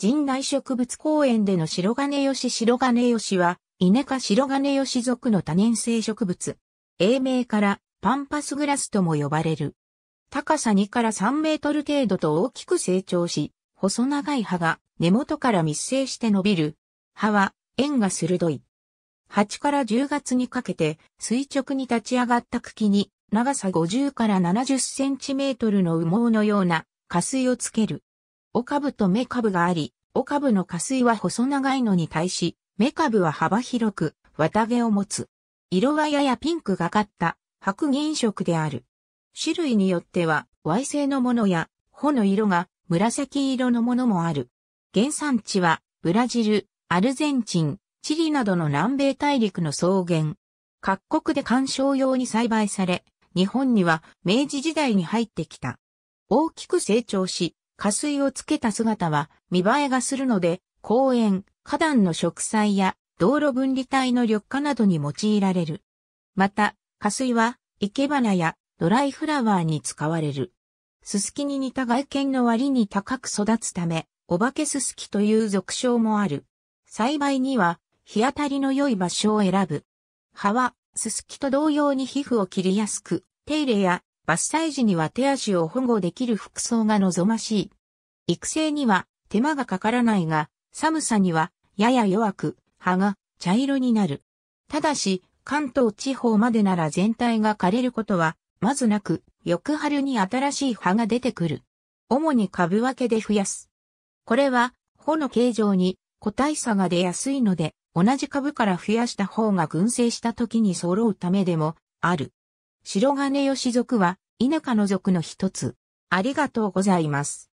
人内植物公園での白金吉白金吉は、稲科白金吉属の多年生植物。英名からパンパスグラスとも呼ばれる。高さ2から3メートル程度と大きく成長し、細長い葉が根元から密生して伸びる。葉は縁が鋭い。8から10月にかけて垂直に立ち上がった茎に長さ50から70センチメートルの羽毛のような下水をつける。お株と目株があり、尾株の下水は細長いのに対し、カ株は幅広く、綿毛を持つ。色はややピンクがかった白銀色である。種類によっては、Y 性のものや、穂の色が紫色のものもある。原産地は、ブラジル、アルゼンチン、チリなどの南米大陸の草原。各国で観賞用に栽培され、日本には明治時代に入ってきた。大きく成長し、加水をつけた姿は見栄えがするので、公園、花壇の植栽や道路分離帯の緑化などに用いられる。また、加水は、生け花やドライフラワーに使われる。すすきに似た外見の割に高く育つため、お化けすすきという俗称もある。栽培には、日当たりの良い場所を選ぶ。葉は、すすきと同様に皮膚を切りやすく、手入れや伐採時には手足を保護できる服装が望ましい。育成には手間がかからないが、寒さにはやや弱く、葉が茶色になる。ただし、関東地方までなら全体が枯れることは、まずなく、翌春に新しい葉が出てくる。主に株分けで増やす。これは、穂の形状に個体差が出やすいので、同じ株から増やした方が群生した時に揃うためでも、ある。白金吉族は、田舎の族の一つ。ありがとうございます。